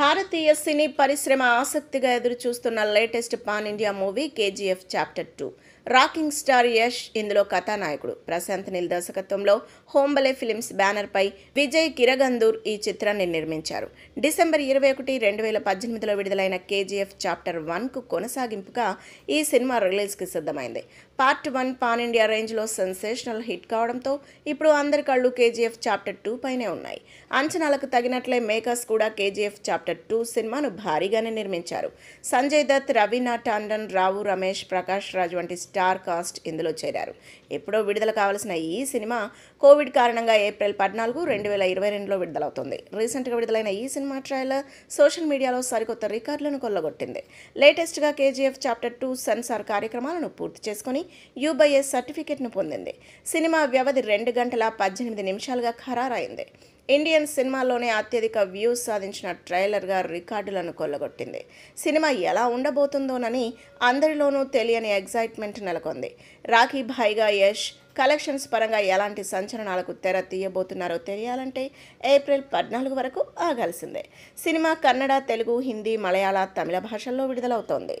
భారతీయ సినీ పరిశ్రమ ఆసక్తిగా ఎదురుచూస్తున్న latest pan India movie KGF chapter two rocking star Yash ఇందులో కథానాయకుడు ప్రశాంత్ నిల్ దర్శకత్వంలో హోంబలే ఫిలిమ్స్ బ్యానర్పై విజయ్ కిరగందూర్ ఈ చిత్రాన్ని నిర్మించారు డిసెంబర్ ఇరవై ఒకటి రెండు వేల పద్దెనిమిదిలో విడుదలైన కేజీఎఫ్ చాప్టర్ వన్కు కొనసాగింపుగా ఈ సినిమా రిలీజ్కి సిద్ధమైంది పార్ట్ వన్ పాన్ ఇండియా రేంజ్లో సెన్సేషనల్ హిట్ కావడంతో ఇప్పుడు అందరి కళ్ళు కేజీఎఫ్ చాప్టర్ టూ పైనే ఉన్నాయి అంచనాలకు తగినట్లే మేకర్స్ కూడా కేజీఎఫ్ చాప్టర్ చాప్టర్ టూ సినిమాను భారీగానే నిర్మించారు సంజయ్ దత్ రవీనా టాండన్ రావు రమేష్ ప్రకాష్ రాజ్ వంటి స్టార్ కాస్ట్ ఇందులో చేరారు ఎప్పుడో విడుదల కావాల్సిన ఈ సినిమా కోవిడ్ కారణంగా ఏప్రిల్ పద్నాలుగు రెండు వేల ఇరవై రెండులో విడుదలవుతుంది రీసెంట్గా విడుదలైన ఈ సినిమా ట్రైలర్ సోషల్ మీడియాలో సరికొత్త రికార్డులను కొల్లగొట్టింది లేటెస్ట్గా కేజీఎఫ్ చాప్టర్ టూ సెన్సార్ కార్యక్రమాలను పూర్తి చేసుకుని యూబైఎస్ సర్టిఫికెట్ను పొందింది సినిమా వ్యవధి రెండు గంటల పద్దెనిమిది నిమిషాలుగా ఖరారైంది ఇండియన్ సినిమాలోనే అత్యధిక వ్యూస్ సాధించిన ట్రైలర్గా రికార్డులను కొల్లగొట్టింది సినిమా ఎలా ఉండబోతుందోనని అందరిలోనూ తెలియని ఎగ్జైట్మెంట్ నెలకొంది రాఖీ భాయిగా యష్ కలెక్షన్స్ పరంగా ఎలాంటి సంచలనాలకు తెర తీయబోతున్నారో తెలియాలంటే ఏప్రిల్ పద్నాలుగు వరకు ఆగాల్సిందే సినిమా కన్నడ తెలుగు హిందీ మలయాళ తమిళ భాషల్లో విడుదలవుతోంది